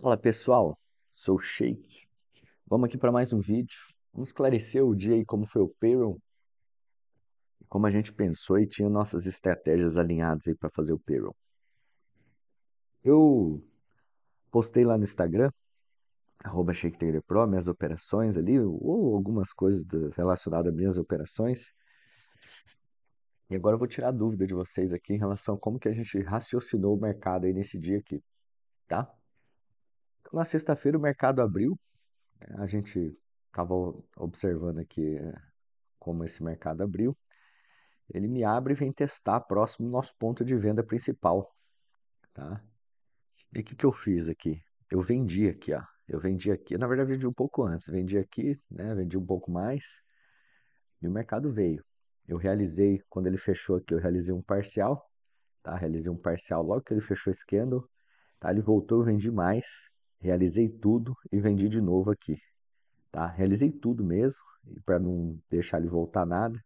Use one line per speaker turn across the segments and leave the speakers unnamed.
Fala pessoal, sou o Shake. Vamos aqui para mais um vídeo. Vamos esclarecer o dia e como foi o payroll, como a gente pensou e tinha nossas estratégias alinhadas aí para fazer o payroll. Eu postei lá no Instagram, arroba ShakeTaylorPro, minhas operações ali, ou algumas coisas relacionadas às minhas operações. E agora eu vou tirar a dúvida de vocês aqui em relação a como que a gente raciocinou o mercado aí nesse dia aqui, tá? Na sexta-feira o mercado abriu. Né, a gente estava observando aqui é, como esse mercado abriu. Ele me abre e vem testar próximo do nosso ponto de venda principal. Tá? E o que, que eu fiz aqui? Eu vendi aqui, ó. Eu vendi aqui, na verdade, vendi um pouco antes. Vendi aqui, né? Vendi um pouco mais. E o mercado veio. Eu realizei, quando ele fechou aqui, eu realizei um parcial. Tá? Realizei um parcial logo que ele fechou esse candle. Tá? Ele voltou, eu vendi mais realizei tudo e vendi de novo aqui. Tá? Realizei tudo mesmo, para não deixar ele voltar nada.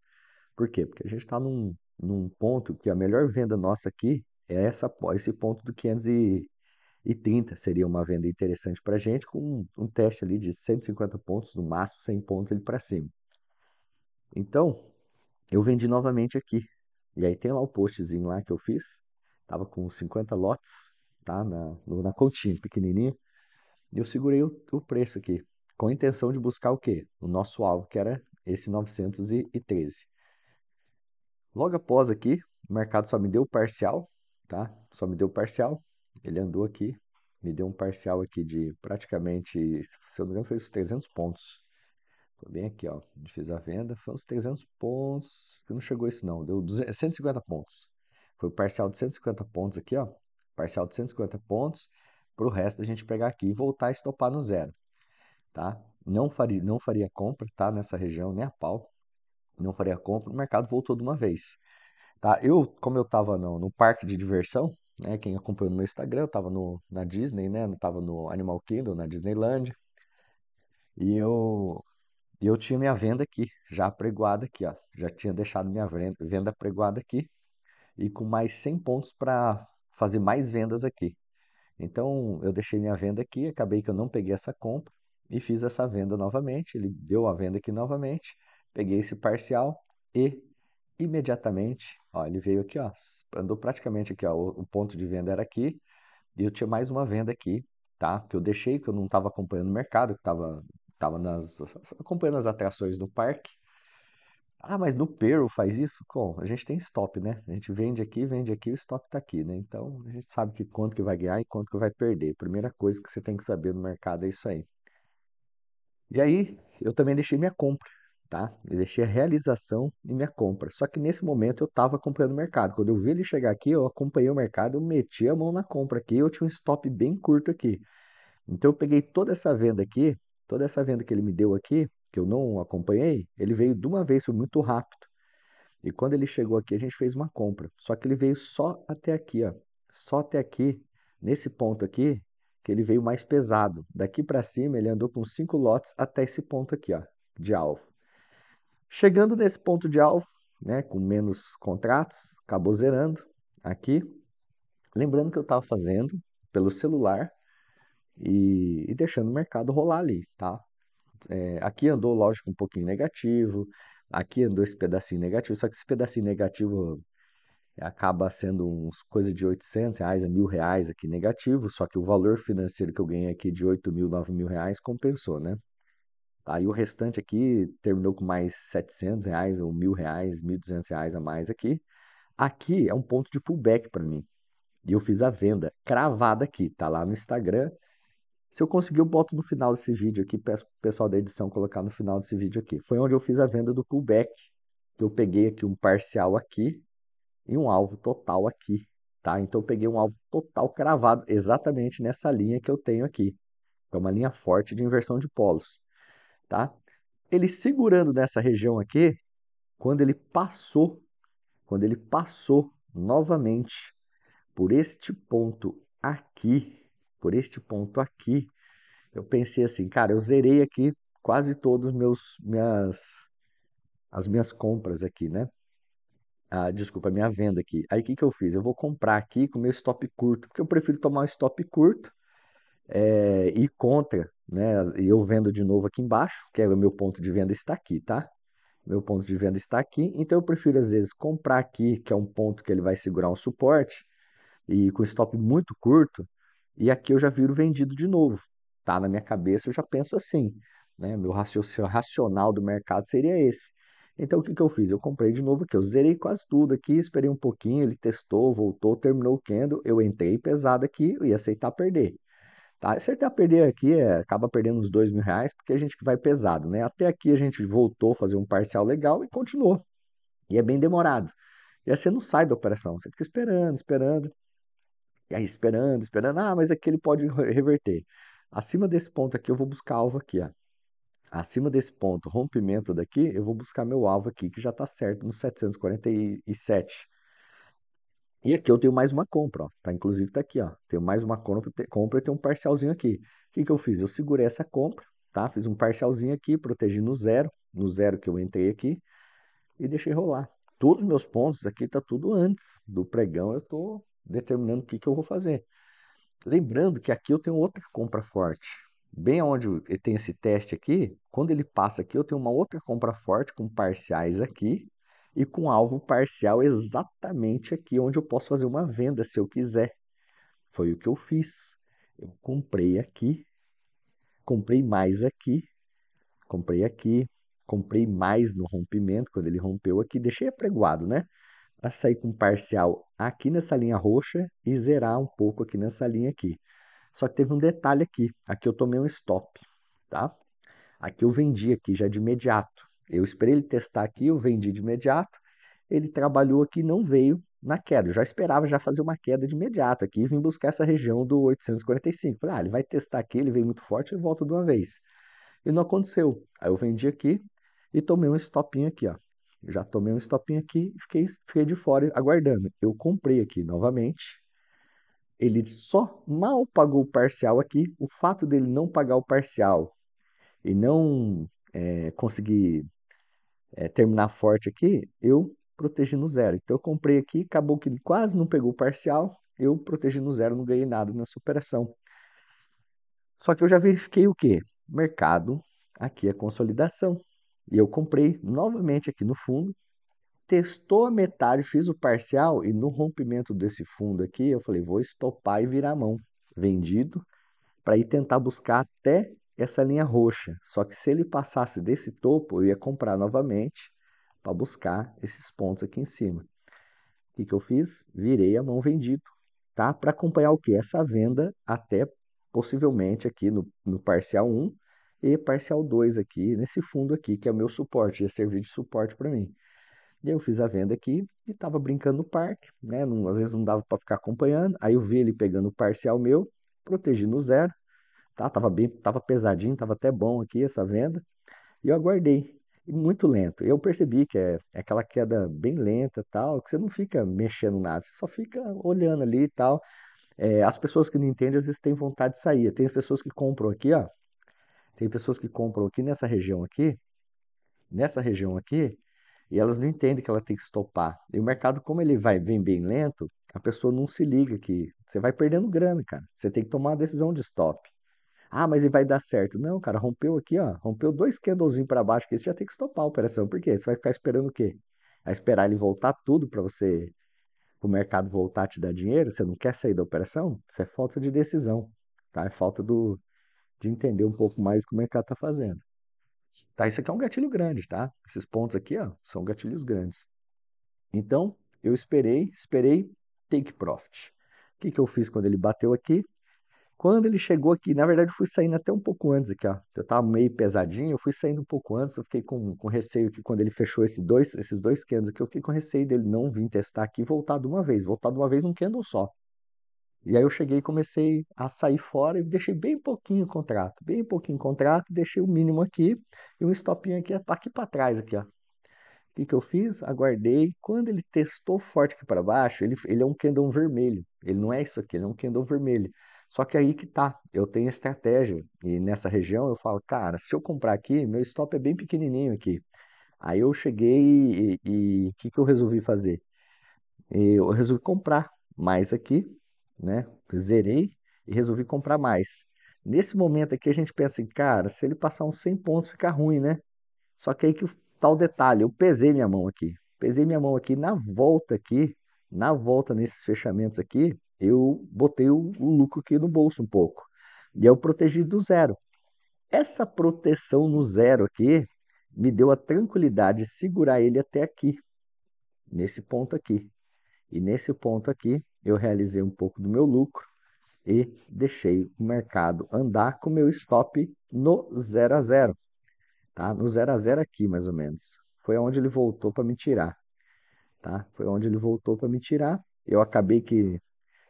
Por quê? Porque a gente está num, num ponto que a melhor venda nossa aqui é essa, esse ponto do 530. Seria uma venda interessante para a gente, com um, um, teste ali de 150 pontos, no máximo 100 pontos ele para cima. Então, eu vendi novamente aqui. E aí tem lá o postzinho lá que eu fiz. Tava com 50 lotes, tá? Na, na continha, pequenininha. E eu segurei o, o preço aqui, com a intenção de buscar o quê? O nosso alvo, que era esse 913. Logo após aqui, o mercado só me deu parcial, tá? Só me deu parcial. Ele andou aqui, me deu um parcial aqui de praticamente, se eu não me engano, foi uns 300 pontos. foi bem aqui, ó. Onde fiz a venda, foi uns 300 pontos. Não chegou isso, não. Deu 200, 150 pontos. Foi o parcial de 150 pontos aqui, ó. Parcial de 150 pontos para o resto a gente pegar aqui e voltar a estopar no zero, tá? Não faria, não faria compra, tá? Nessa região, nem a pau. Não faria compra, o mercado voltou de uma vez, tá? Eu, como eu estava no, no parque de diversão, né? Quem acompanhou no meu Instagram, eu estava no, na Disney, né? Eu estava no Animal Kingdom, na Disneyland. E eu, eu tinha minha venda aqui, já pregoada aqui, ó. Já tinha deixado minha venda, venda pregoada aqui. E com mais 100 pontos para fazer mais vendas aqui. Então, eu deixei minha venda aqui, acabei que eu não peguei essa compra e fiz essa venda novamente. Ele deu a venda aqui novamente, peguei esse parcial e imediatamente, ó, ele veio aqui, ó, andou praticamente aqui, ó, o, ponto de venda era aqui e eu tinha mais uma venda aqui, tá? Que eu deixei, que eu não estava acompanhando o mercado, que estava tava nas, acompanhando as atrações do parque ah, mas no peru faz isso? Com, a gente tem stop, né? A gente vende aqui, vende aqui, o stop tá aqui, né? Então a gente sabe que quanto que vai ganhar e quanto que vai perder. Primeira coisa que você tem que saber no mercado é isso aí. E aí, eu também deixei minha compra, tá? Eu deixei a realização e minha compra. Só que nesse momento eu tava acompanhando o mercado. Quando eu vi ele chegar aqui, eu acompanhei o mercado, eu meti a mão na compra aqui, eu tinha um stop bem curto aqui. Então eu peguei toda essa venda aqui, toda essa venda que ele me deu aqui, que eu não acompanhei, ele veio de uma vez, foi muito rápido. E quando ele chegou aqui, a gente fez uma compra. Só que ele veio só até aqui, ó. Só até aqui, nesse ponto aqui, que ele veio mais pesado. Daqui para cima, ele andou com cinco lotes até esse ponto aqui, ó, de alvo. Chegando nesse ponto de alvo, né, com menos contratos, acabou zerando aqui. Lembrando que eu estava fazendo pelo celular e, e deixando o mercado rolar ali, tá? é, aqui andou, lógico, um pouquinho negativo, aqui andou esse pedacinho negativo, só que esse pedacinho negativo acaba sendo uns coisa de 800 reais a mil reais aqui negativo, só que o valor financeiro que eu ganhei aqui de 8 mil, 9 mil reais compensou, né? Aí o restante aqui terminou com mais 700 reais ou mil reais, 1.200 reais a mais aqui. Aqui é um ponto de pullback para mim. E eu fiz a venda cravada aqui, tá lá no Instagram. Se eu conseguir, eu boto no final desse vídeo aqui, peço pro pessoal da edição colocar no final desse vídeo aqui. Foi onde eu fiz a venda do pullback, que eu peguei aqui um parcial aqui e um alvo total aqui, tá? Então eu peguei um alvo total cravado exatamente nessa linha que eu tenho aqui. É uma linha forte de inversão de polos, tá? Ele segurando nessa região aqui, quando ele passou, quando ele passou novamente por este ponto aqui, por este ponto aqui, eu pensei assim, cara, eu zerei aqui quase todos meus minhas as minhas compras aqui, né? Ah, desculpa, minha venda aqui. Aí o que, que eu fiz? Eu vou comprar aqui com meu stop curto, porque eu prefiro tomar um stop curto é, e contra, né? E eu vendo de novo aqui embaixo, que é o meu ponto de venda está aqui, tá? Meu ponto de venda está aqui, então eu prefiro às vezes comprar aqui, que é um ponto que ele vai segurar um suporte, e com stop muito curto, e aqui eu já viro vendido de novo. Tá na minha cabeça, eu já penso assim. Né? Meu raciocínio racional do mercado seria esse. Então o que, que eu fiz? Eu comprei de novo aqui. Eu zerei quase tudo aqui, esperei um pouquinho, ele testou, voltou, terminou o candle. Eu entrei pesado aqui e aceitar perder. Tá? Acertar perder aqui é, acaba perdendo uns dois mil reais, porque a gente que vai pesado, né? Até aqui a gente voltou a fazer um parcial legal e continuou. E é bem demorado. E aí você não sai da operação, você fica esperando, esperando. E aí esperando, esperando, ah, mas aqui é ele pode reverter. Acima desse ponto aqui eu vou buscar alvo aqui, ó. Acima desse ponto, rompimento daqui, eu vou buscar meu alvo aqui que já está certo no 747. E aqui eu tenho mais uma compra, ó. Tá, inclusive está aqui, ó. Tenho mais uma compra, compra e um parcialzinho aqui. O que, que eu fiz? Eu segurei essa compra, tá? Fiz um parcialzinho aqui, protegi no zero, no zero que eu entrei aqui e deixei rolar. Todos os meus pontos aqui tá tudo antes do pregão, eu tô determinando o que, que eu vou fazer. Lembrando que aqui eu tenho outra compra forte. Bem onde tem esse teste aqui, quando ele passa aqui, eu tenho uma outra compra forte com parciais aqui e com alvo parcial exatamente aqui, onde eu posso fazer uma venda se eu quiser. Foi o que eu fiz. Eu comprei aqui, comprei mais aqui, comprei aqui, comprei mais no rompimento, quando ele rompeu aqui, deixei apregoado, né? a sair com parcial aqui nessa linha roxa e zerar um pouco aqui nessa linha aqui. Só que teve um detalhe aqui, aqui eu tomei um stop, tá? Aqui eu vendi aqui já de imediato. Eu esperei ele testar aqui, eu vendi de imediato. Ele trabalhou aqui, não veio na queda. Eu já esperava já fazer uma queda de imediato aqui e vim buscar essa região do 845. Falei, ah, ele vai testar aqui, ele veio muito forte, ele volta de uma vez. E não aconteceu. Aí eu vendi aqui e tomei um stopinho aqui, ó já tomei um stopinho aqui, fiquei, fiquei de fora aguardando. Eu comprei aqui novamente. Ele só mal pagou o parcial aqui. O fato dele não pagar o parcial e não é, conseguir é, terminar forte aqui, eu protegi no zero. Então eu comprei aqui, acabou que ele quase não pegou o parcial, eu protegi no zero, não ganhei nada nessa operação. Só que eu já verifiquei o que Mercado, aqui é consolidação. E eu comprei novamente aqui no fundo, testou a metade, fiz o parcial e no rompimento desse fundo aqui, eu falei, vou estopar e virar a mão, vendido, para ir tentar buscar até essa linha roxa. Só que se ele passasse desse topo, eu ia comprar novamente para buscar esses pontos aqui em cima. O que, que eu fiz? Virei a mão vendido, tá? Para acompanhar o que? Essa venda até possivelmente aqui no, no parcial 1, e parcial 2 aqui, nesse fundo aqui, que é o meu suporte, ia servir de suporte para mim. E eu fiz a venda aqui e estava brincando no parque, né? Não, às vezes não dava para ficar acompanhando. Aí eu vi ele pegando o parcial meu, protegi no zero, tá? Tava bem, tava pesadinho, tava até bom aqui essa venda. E eu aguardei, e muito lento. Eu percebi que é, é aquela queda bem lenta, tal, que você não fica mexendo nada, você só fica olhando ali e tal. É, as pessoas que não entendem, às vezes têm vontade de sair. Tem pessoas que compram aqui, ó, tem pessoas que compram aqui nessa região aqui, nessa região aqui, e elas não entendem que ela tem que estopar. E o mercado, como ele vai vem bem lento, a pessoa não se liga que você vai perdendo grana, cara. Você tem que tomar uma decisão de stop. Ah, mas ele vai dar certo. Não, cara, rompeu aqui, ó. Rompeu dois candlezinhos para baixo, que você já tem que estopar a operação. Por quê? Você vai ficar esperando o quê? A esperar ele voltar tudo para você, o mercado voltar a te dar dinheiro? Você não quer sair da operação? Isso é falta de decisão, tá? É falta do, de entender um pouco mais o é que o mercado está fazendo. Tá, isso aqui é um gatilho grande, tá? Esses pontos aqui, ó, são gatilhos grandes. Então, eu esperei, esperei take profit. O que, que eu fiz quando ele bateu aqui? Quando ele chegou aqui, na verdade eu fui saindo até um pouco antes aqui, ó. Eu tava meio pesadinho, eu fui saindo um pouco antes, eu fiquei com, com receio que quando ele fechou esses dois, esses dois candles aqui, eu fiquei com receio dele não vir testar aqui e voltar de uma vez. Voltar de uma vez um candle só. E aí eu cheguei e comecei a sair fora e deixei bem pouquinho contrato, bem pouquinho contrato, deixei o mínimo aqui e um stopinho aqui, aqui para trás, aqui, ó. O que, que eu fiz? Aguardei. Quando ele testou forte aqui para baixo, ele, ele é um candle vermelho. Ele não é isso aqui, ele é um candle vermelho. Só que aí que tá, eu tenho estratégia. E nessa região eu falo, cara, se eu comprar aqui, meu stop é bem pequenininho aqui. Aí eu cheguei e o que, que eu resolvi fazer? Eu resolvi comprar mais aqui né? Zerei e resolvi comprar mais. Nesse momento aqui a gente pensa em, assim, cara, se ele passar uns 100 pontos fica ruim, né? Só que aí que tá o detalhe, eu pesei minha mão aqui. Pesei minha mão aqui na volta aqui, na volta nesses fechamentos aqui, eu botei o, o lucro aqui no bolso um pouco. E eu protegi do zero. Essa proteção no zero aqui me deu a tranquilidade de segurar ele até aqui, nesse ponto aqui. E nesse ponto aqui, eu realizei um pouco do meu lucro e deixei o mercado andar com meu stop no 0 a 0, tá? No 0 a 0 aqui mais ou menos. Foi onde ele voltou para me tirar, tá? Foi onde ele voltou para me tirar. Eu acabei que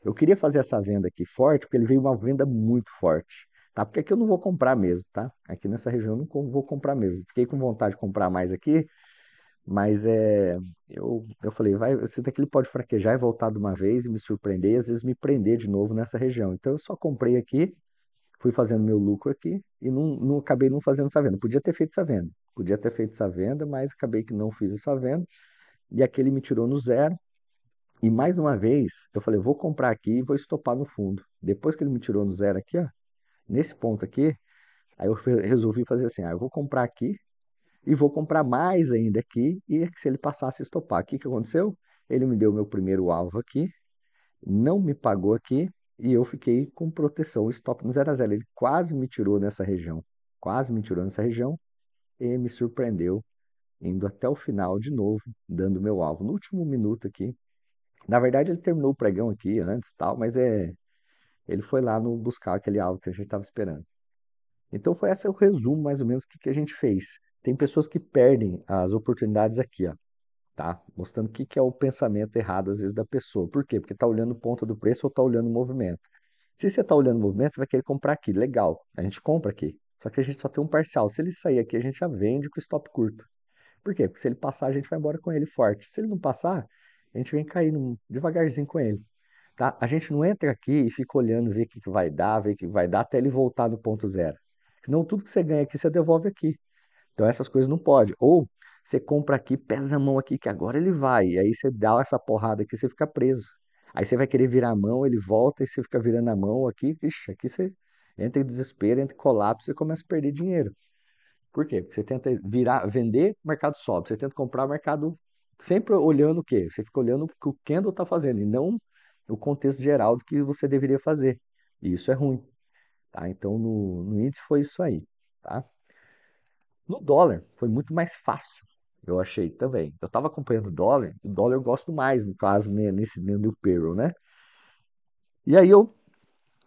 eu queria fazer essa venda aqui forte, porque ele veio uma venda muito forte, tá? Porque aqui eu não vou comprar mesmo, tá? Aqui nessa região eu não vou comprar mesmo. Fiquei com vontade de comprar mais aqui, mas é, eu, eu falei, vai, você daquele pode fraquejar e voltar de uma vez e me surpreender e às vezes me prender de novo nessa região. Então eu só comprei aqui, fui fazendo meu lucro aqui e não, não acabei não fazendo essa venda. Podia ter feito essa venda, podia ter feito essa venda, mas acabei que não fiz essa venda e aquele me tirou no zero. E mais uma vez, eu falei, vou comprar aqui e vou estopar no fundo. Depois que ele me tirou no zero aqui, ó, nesse ponto aqui, aí eu resolvi fazer assim, ah, eu vou comprar aqui e vou comprar mais ainda aqui. E se ele passasse a estopar, o que, que aconteceu? Ele me deu meu primeiro alvo aqui, não me pagou aqui e eu fiquei com proteção, stop no 0 a 0. Ele quase me tirou nessa região, quase me tirou nessa região e me surpreendeu indo até o final de novo, dando meu alvo no último minuto aqui. Na verdade, ele terminou o pregão aqui antes tal, mas é ele foi lá no buscar aquele alvo que a gente estava esperando. Então foi esse o resumo mais ou menos que, que a gente fez. Tem pessoas que perdem as oportunidades aqui, ó, tá? Mostrando o que, que é o pensamento errado às vezes da pessoa. Por quê? Porque está olhando ponta do preço ou está olhando o movimento. Se você está olhando o movimento, você vai querer comprar aqui. Legal, a gente compra aqui. Só que a gente só tem um parcial. Se ele sair aqui, a gente já vende com stop curto. Por quê? Porque se ele passar, a gente vai embora com ele forte. Se ele não passar, a gente vem caindo devagarzinho com ele. Tá? A gente não entra aqui e fica olhando, ver o que, que vai dar, ver o que vai dar, até ele voltar no ponto zero. Senão tudo que você ganha aqui, você devolve aqui. Então essas coisas não pode. Ou você compra aqui, pesa a mão aqui, que agora ele vai. E aí você dá essa porrada aqui, você fica preso. Aí você vai querer virar a mão, ele volta e você fica virando a mão aqui. Ixi, aqui você entra em desespero, entra em colapso e começa a perder dinheiro. Por quê? Porque você tenta virar, vender, o mercado sobe. Você tenta comprar, o mercado sempre olhando o quê? Você fica olhando o que o Kendall está fazendo e não o contexto geral do que você deveria fazer. E isso é ruim. Tá? Então, no, no índice foi isso aí. Tá? No dólar, foi muito mais fácil, eu achei também. Eu estava acompanhando o dólar, o dólar eu gosto mais, no caso, né, nesse dentro né, do payroll, né? E aí eu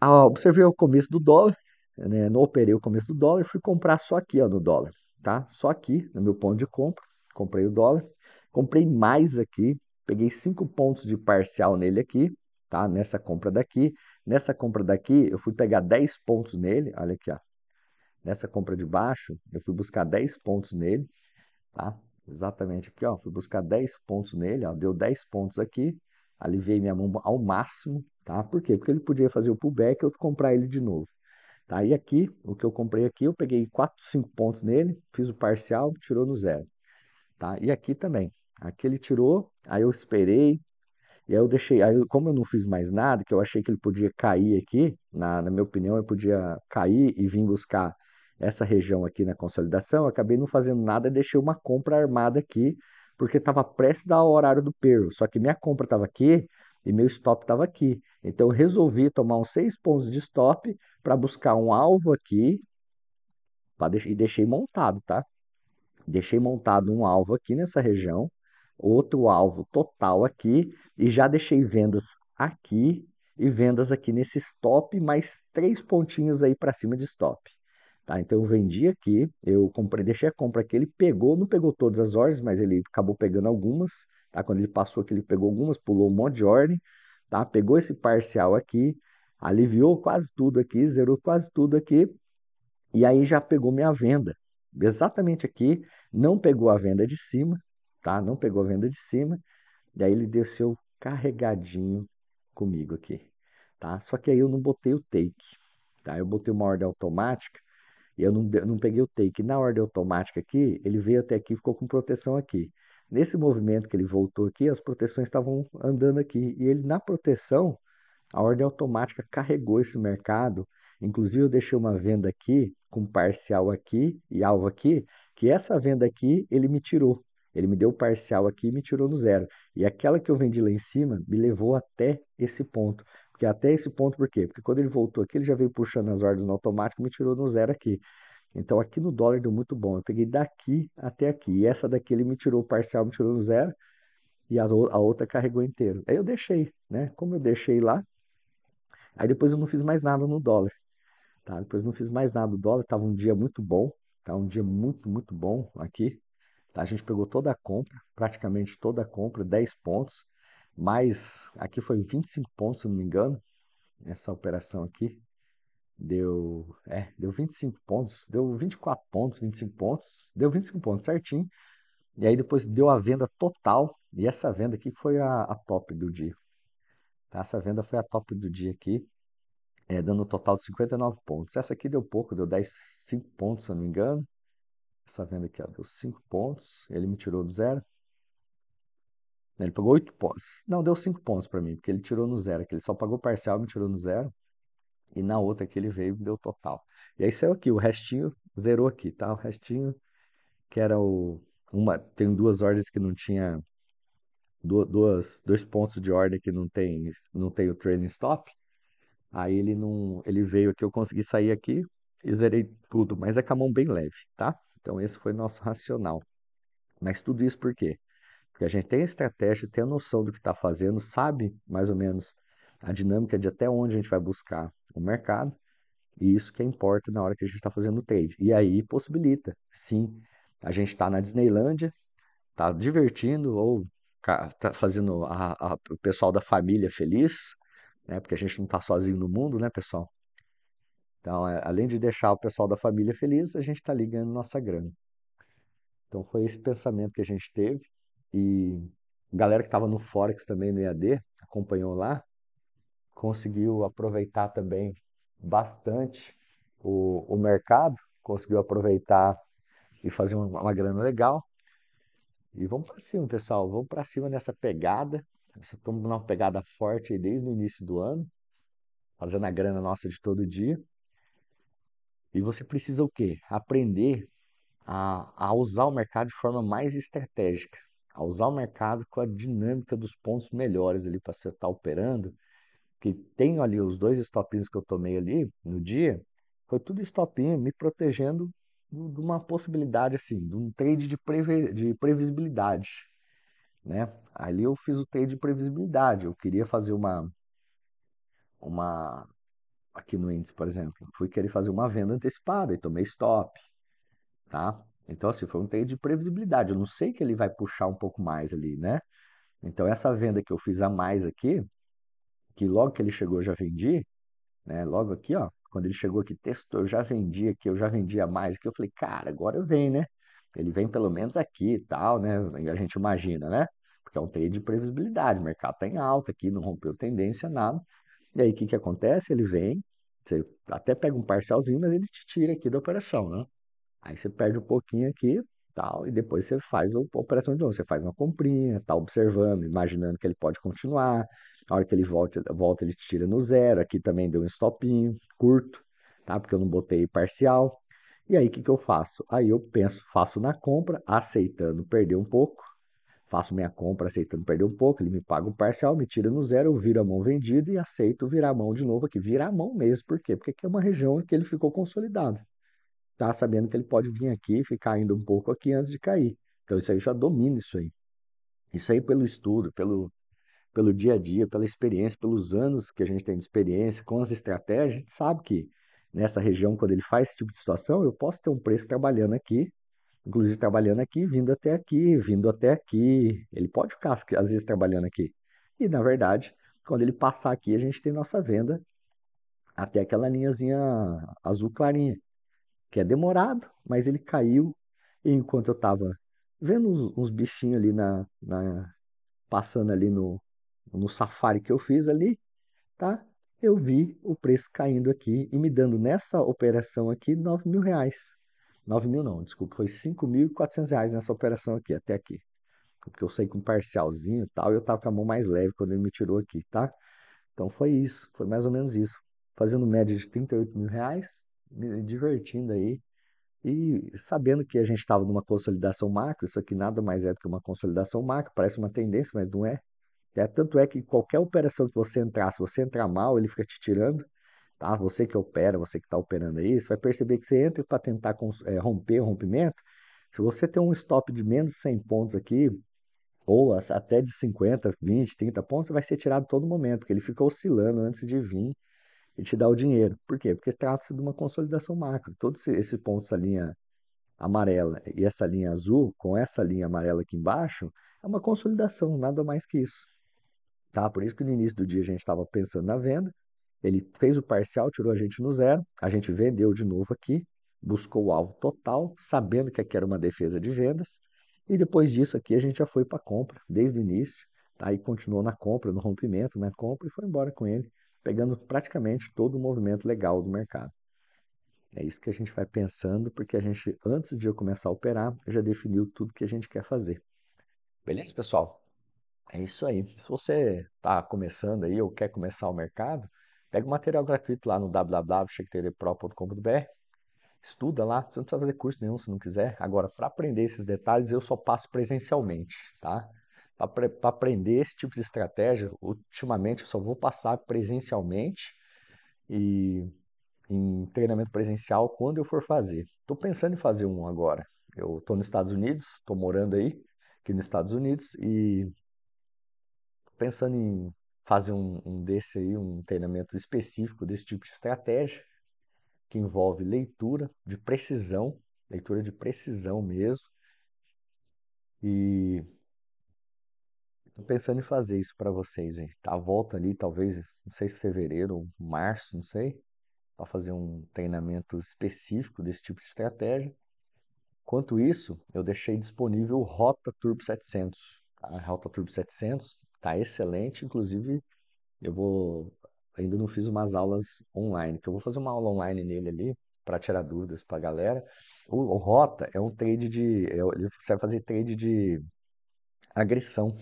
observei o começo do dólar, né? não operei o começo do dólar e fui comprar só aqui ó, no dólar, tá? Só aqui, no meu ponto de compra, comprei o dólar, comprei mais aqui, peguei cinco pontos de parcial nele aqui, tá? Nessa compra daqui, nessa compra daqui eu fui pegar 10 pontos nele, olha aqui, ó, Nessa compra de baixo, eu fui buscar 10 pontos nele, tá? Exatamente aqui, ó, fui buscar 10 pontos nele, ó, deu 10 pontos aqui, aliviei minha mão ao máximo, tá? Por quê? Porque ele podia fazer o pullback e eu comprar ele de novo. Tá? E aqui, o que eu comprei aqui, eu peguei 4, 5 pontos nele, fiz o parcial, tirou no zero. Tá? E aqui também, aqui ele tirou, aí eu esperei, e aí eu deixei, aí como eu não fiz mais nada, que eu achei que ele podia cair aqui, na, na minha opinião, ele podia cair e vir buscar essa região aqui na consolidação, acabei não fazendo nada, e deixei uma compra armada aqui, porque estava prestes ao horário do perro. Só que minha compra estava aqui e meu stop estava aqui. Então eu resolvi tomar uns seis pontos de stop para buscar um alvo aqui deix e deixei montado, tá? Deixei montado um alvo aqui nessa região, outro alvo total aqui e já deixei vendas aqui e vendas aqui nesse stop mais três pontinhos aí para cima de stop. Tá? Então eu vendi aqui, eu comprei, deixei a compra aqui, ele pegou, não pegou todas as ordens, mas ele acabou pegando algumas. Tá? Quando ele passou aqui, ele pegou algumas, pulou um monte de ordem, tá? pegou esse parcial aqui, aliviou quase tudo aqui, zerou quase tudo aqui, e aí já pegou minha venda. Exatamente aqui, não pegou a venda de cima, tá? Não pegou a venda de cima, e aí ele desceu carregadinho comigo aqui, tá? Só que aí eu não botei o take, tá? Eu botei uma ordem automática, e eu não, não peguei o take. Na ordem automática aqui, ele veio até aqui e ficou com proteção aqui. Nesse movimento que ele voltou aqui, as proteções estavam andando aqui. E ele, na proteção, a ordem automática carregou esse mercado. Inclusive, eu deixei uma venda aqui, com parcial aqui e alvo aqui, que essa venda aqui ele me tirou. Ele me deu parcial aqui e me tirou no zero. E aquela que eu vendi lá em cima me levou até esse ponto. Porque até esse ponto, por quê? Porque quando ele voltou aqui, ele já veio puxando as ordens no automático e me tirou no zero aqui. Então aqui no dólar deu muito bom. Eu peguei daqui até aqui. E essa daqui ele me tirou parcial, me tirou no zero. E a, a outra carregou inteiro. Aí eu deixei, né? Como eu deixei lá, aí depois eu não fiz mais nada no dólar. Tá? Depois eu não fiz mais nada no dólar. Tava um dia muito bom. Tá um dia muito, muito bom aqui. Tá? A gente pegou toda a compra, praticamente toda a compra, 10 pontos. Mas aqui foi 25 pontos, se não me engano. Essa operação aqui deu, é, deu 25 pontos, deu 24 pontos, 25 pontos, deu 25 pontos certinho. E aí depois deu a venda total. E essa venda aqui foi a, a top do dia. Tá? Essa venda foi a top do dia aqui, é, dando um total de 59 pontos. Essa aqui deu pouco, deu 10, 5 pontos, se não me engano. Essa venda aqui ó, deu 5 pontos, ele me tirou do zero. Né, ele pagou 8 pontos. Não, deu 5 pontos para mim, porque ele tirou no zero. Que ele só pagou parcial, me tirou no zero. E na outra que ele veio, deu total. E aí saiu aqui, o restinho zerou aqui, tá? O restinho, que era o. Uma, tem duas ordens que não tinha. Duas, dois pontos de ordem que não tem, não tem o trailing stop. Aí ele não. Ele veio aqui, eu consegui sair aqui e zerei tudo, mas é com a mão bem leve, tá? Então esse foi nosso racional. Mas tudo isso por quê? Porque a gente tem a estratégia, tem a noção do que está fazendo, sabe mais ou menos a dinâmica de até onde a gente vai buscar o mercado, e isso que importa na hora que a gente está fazendo o trade. E aí possibilita, sim, a gente está na Disneylândia, está divertindo ou está fazendo a, a, o pessoal da família feliz, né? Porque a gente não está sozinho no mundo, né, pessoal? Então, é, além de deixar o pessoal da família feliz, a gente está ligando nossa grana. Então, foi esse pensamento que a gente teve. E galera que estava no Forex também no EAD acompanhou lá, conseguiu aproveitar também bastante o, o mercado, conseguiu aproveitar e fazer uma, uma grana legal. E vamos para cima, pessoal, vamos para cima nessa pegada. Estamos numa pegada forte desde o início do ano, fazendo a grana nossa de todo dia. E você precisa o quê? Aprender a, a usar o mercado de forma mais estratégica a usar o mercado com a dinâmica dos pontos melhores ali para você estar tá operando, que tenho ali os dois stopinhos que eu tomei ali no dia, foi tudo stopinho me protegendo de uma possibilidade assim, de um trade de, de previsibilidade, né? Ali eu fiz o trade de previsibilidade, eu queria fazer uma uma aqui no índice, por exemplo, fui querer fazer uma venda antecipada e tomei stop, tá? Então, assim, foi um trade de previsibilidade. Eu não sei que ele vai puxar um pouco mais ali, né? Então, essa venda que eu fiz a mais aqui, que logo que ele chegou eu já vendi, né? Logo aqui, ó, quando ele chegou aqui, testou, eu já vendi aqui, eu já vendia mais aqui. Eu falei, cara, agora vem, né? Ele vem pelo menos aqui e tal, né? A gente imagina, né? Porque é um trade de previsibilidade. O mercado tá em alta aqui, não rompeu tendência, nada. E aí, o que que acontece? Ele vem, você até pega um parcialzinho, mas ele te tira aqui da operação, né? Aí você perde um pouquinho aqui, tal, e depois você faz a operação de novo. Você faz uma comprinha, tá observando, imaginando que ele pode continuar. A hora que ele volta, volta ele tira no zero. Aqui também deu um stopinho curto, tá? Porque eu não botei parcial. E aí o que, que eu faço? Aí eu penso, faço na compra, aceitando perder um pouco. Faço minha compra aceitando perder um pouco, ele me paga o um parcial, me tira no zero, eu viro a mão vendida e aceito virar a mão de novo aqui. Virar a mão mesmo, por quê? Porque aqui é uma região em que ele ficou consolidado está sabendo que ele pode vir aqui, ficar ainda um pouco aqui antes de cair. Então, isso aí já domina isso aí. Isso aí pelo estudo, pelo, pelo dia a dia, pela experiência, pelos anos que a gente tem de experiência com as estratégias, a gente sabe que nessa região, quando ele faz esse tipo de situação, eu posso ter um preço trabalhando aqui, inclusive trabalhando aqui, vindo até aqui, vindo até aqui. Ele pode ficar, às vezes, trabalhando aqui. E, na verdade, quando ele passar aqui, a gente tem nossa venda até aquela linhazinha azul clarinha que é demorado, mas ele caiu enquanto eu tava vendo uns, uns bichinhos ali na, na, passando ali no, no safari que eu fiz ali, tá? Eu vi o preço caindo aqui e me dando nessa operação aqui nove mil reais. Nove mil não, desculpa, foi cinco quatrocentos reais nessa operação aqui, até aqui. Porque eu saí com um parcialzinho e tal, e eu tava com a mão mais leve quando ele me tirou aqui, tá? Então foi isso, foi mais ou menos isso. Fazendo média de oito mil reais, me divertindo aí. E sabendo que a gente estava numa consolidação macro, isso aqui nada mais é do que uma consolidação macro, parece uma tendência, mas não é. é tanto é que qualquer operação que você entrar, se você entrar mal, ele fica te tirando. Tá? Você que opera, você que está operando aí, você vai perceber que você entra para tentar é, romper o rompimento. Se você tem um stop de menos de 100 pontos aqui, ou até de 50, 20, 30 pontos, você vai ser tirado todo momento, porque ele fica oscilando antes de vir e te dá o dinheiro. Por quê? Porque trata-se de uma consolidação macro. Todos esses pontos, essa linha amarela e essa linha azul, com essa linha amarela aqui embaixo, é uma consolidação, nada mais que isso. Tá? Por isso que no início do dia a gente estava pensando na venda, ele fez o parcial, tirou a gente no zero, a gente vendeu de novo aqui, buscou o alvo total, sabendo que aqui era uma defesa de vendas, e depois disso aqui a gente já foi para compra, desde o início, tá? e continuou na compra, no rompimento, na compra, e foi embora com ele pegando praticamente todo o movimento legal do mercado. É isso que a gente vai pensando, porque a gente, antes de eu começar a operar, já definiu tudo que a gente quer fazer. Beleza, pessoal? É isso aí. Se você está começando aí ou quer começar o mercado, pega o material gratuito lá no www.chequeterepro.com.br estuda lá, você não precisa fazer curso nenhum se não quiser. Agora, para aprender esses detalhes, eu só passo presencialmente, tá? para aprender esse tipo de estratégia. Ultimamente eu só vou passar presencialmente e em treinamento presencial quando eu for fazer. Estou pensando em fazer um agora. Eu estou nos Estados Unidos, estou morando aí, aqui nos Estados Unidos, e pensando em fazer um, um desse aí, um treinamento específico desse tipo de estratégia, que envolve leitura de precisão, leitura de precisão mesmo, e Tô pensando em fazer isso para vocês, hein? A volta ali, talvez, não sei se fevereiro, março, não sei, para fazer um treinamento específico desse tipo de estratégia. Enquanto isso, eu deixei disponível o Rota Turbo 700. A Rota Turbo 700 tá excelente, inclusive eu vou ainda não fiz umas aulas online, que eu vou fazer uma aula online nele ali para tirar dúvidas para a galera. O, o, Rota é um trade de, é ele vai fazer trade de agressão.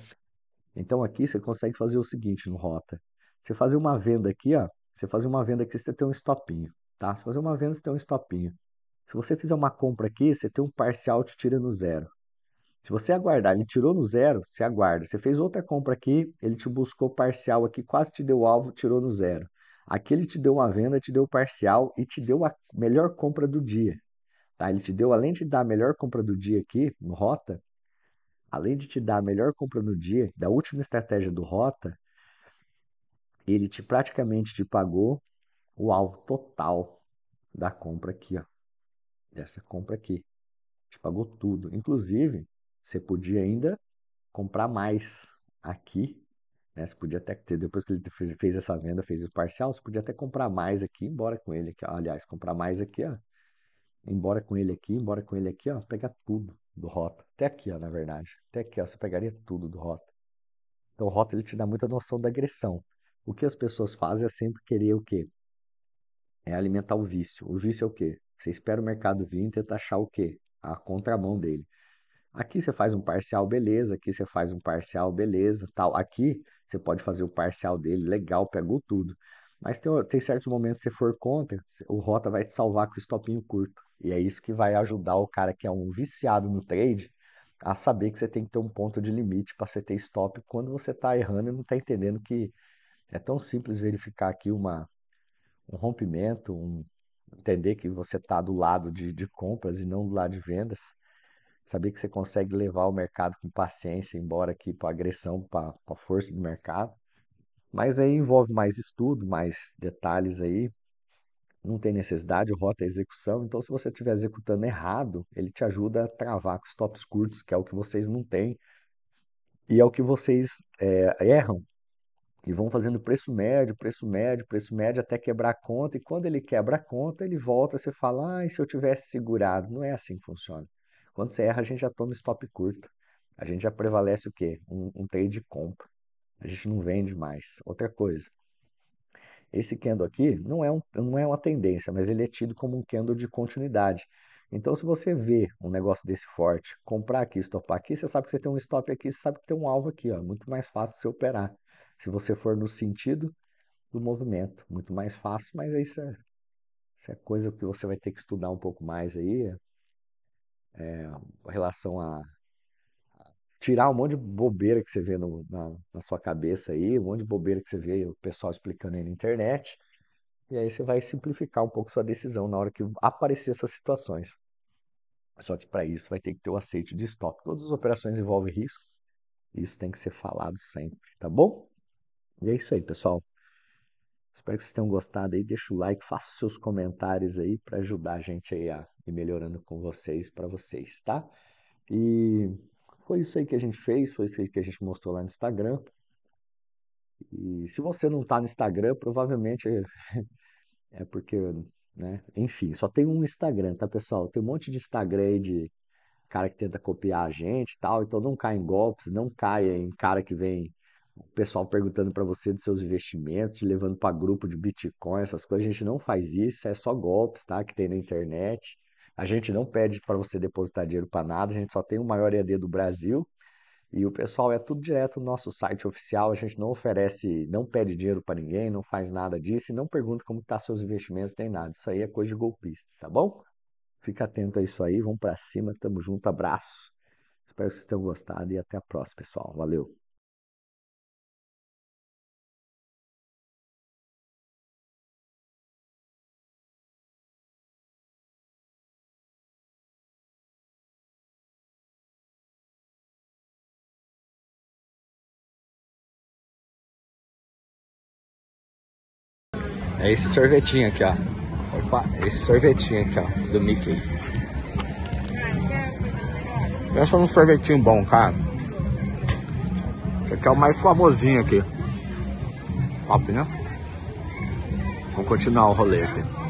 Então aqui você consegue fazer o seguinte no Rota. Você fazer uma venda aqui, ó. Você fazer uma venda aqui, você tem um stopinho, tá? Você fazer uma venda, você tem um stopinho. Se você fizer uma compra aqui, você tem um parcial te tira no zero. Se você aguardar, ele tirou no zero, você aguarda. Você fez outra compra aqui, ele te buscou parcial aqui, quase te deu alvo, tirou no zero. Aqui ele te deu uma venda, te deu parcial e te deu a melhor compra do dia. Tá? Ele te deu, além de dar a melhor compra do dia aqui, no Rota, além de te dar a melhor compra no dia, da última estratégia do Rota, ele te praticamente te pagou o alvo total da compra aqui, ó. Dessa compra aqui. Te pagou tudo. Inclusive, você podia ainda comprar mais aqui. Né? Você podia até ter, depois que ele fez, fez essa venda, fez o parcial, você podia até comprar mais aqui, embora com ele aqui. Ó. Aliás, comprar mais aqui, ó. Embora com ele aqui, embora com ele aqui, ó. Pegar tudo do Rota. Até aqui, ó, na verdade. Até aqui, ó, você pegaria tudo do Rota. Então, o Rota ele te dá muita noção da agressão. O que as pessoas fazem é sempre querer o quê? É alimentar o vício. O vício é o quê? Você espera o mercado vir e tenta achar o quê? A contramão dele. Aqui você faz um parcial, beleza. Aqui você faz um parcial, beleza. tal. Aqui você pode fazer o parcial dele, legal, pegou tudo. Mas tem, tem certos momentos, se você for contra, o Rota vai te salvar com o stopinho curto. E é isso que vai ajudar o cara que é um viciado no trade a saber que você tem que ter um ponto de limite para você ter stop quando você está errando e não está entendendo que é tão simples verificar aqui uma, um rompimento, um, entender que você está do lado de, de compras e não do lado de vendas. Saber que você consegue levar o mercado com paciência, embora aqui para agressão, para a força do mercado. Mas aí envolve mais estudo, mais detalhes aí. Não tem necessidade, rota é execução. Então, se você estiver executando errado, ele te ajuda a travar com stops curtos, que é o que vocês não têm. E é o que vocês é, erram. E vão fazendo preço médio, preço médio, preço médio até quebrar a conta. E quando ele quebra a conta, ele volta. Você fala, ah, e se eu tivesse segurado? Não é assim que funciona. Quando você erra, a gente já toma stop curto. A gente já prevalece o quê? Um, um trade compra. A gente não vende mais. Outra coisa. Esse candle aqui não é, um, não é uma tendência, mas ele é tido como um candle de continuidade. Então, se você vê um negócio desse forte, comprar aqui, estopar aqui, você sabe que você tem um stop aqui, você sabe que tem um alvo aqui, ó, muito mais fácil você operar. Se você for no sentido do movimento, muito mais fácil, mas isso é, isso é coisa que você vai ter que estudar um pouco mais aí, é, é relação a tirar um monte de bobeira que você vê no, na, na, sua cabeça aí, um monte de bobeira que você vê o pessoal explicando aí na internet. E aí você vai simplificar um pouco sua decisão na hora que aparecer essas situações. Só que para isso vai ter que ter o aceite de stop. Todas as operações envolvem risco. Isso tem que ser falado sempre, tá bom? E é isso aí, pessoal. Espero que vocês tenham gostado aí. Deixa o like, faça os seus comentários aí para ajudar a gente aí a ir melhorando com vocês, para vocês, tá? E foi isso aí que a gente fez, foi isso aí que a gente mostrou lá no Instagram. E se você não está no Instagram, provavelmente é, é porque, né? Enfim, só tem um Instagram, tá, pessoal? Tem um monte de Instagram aí de cara que tenta copiar a gente e tal. Então não caia em golpes, não caia em cara que vem o pessoal perguntando para você dos seus investimentos, te levando para grupo de Bitcoin, essas coisas. A gente não faz isso, é só golpes, tá? Que tem na internet. A gente não pede para você depositar dinheiro para nada, a gente só tem o maior EAD do Brasil. E o pessoal é tudo direto no nosso site oficial, a gente não oferece, não pede dinheiro para ninguém, não faz nada disso e não pergunta como estão tá seus investimentos, nem nada. Isso aí é coisa de golpista, tá bom? Fica atento a isso aí, vamos para cima, tamo junto, abraço. Espero que vocês tenham gostado e até a próxima, pessoal. Valeu! É esse sorvetinho aqui, ó. Opa, esse sorvetinho aqui, ó, do Mickey. Pensa num sorvetinho bom, cara. Esse aqui é o mais famosinho aqui. Top, né? Vamos continuar o rolê aqui.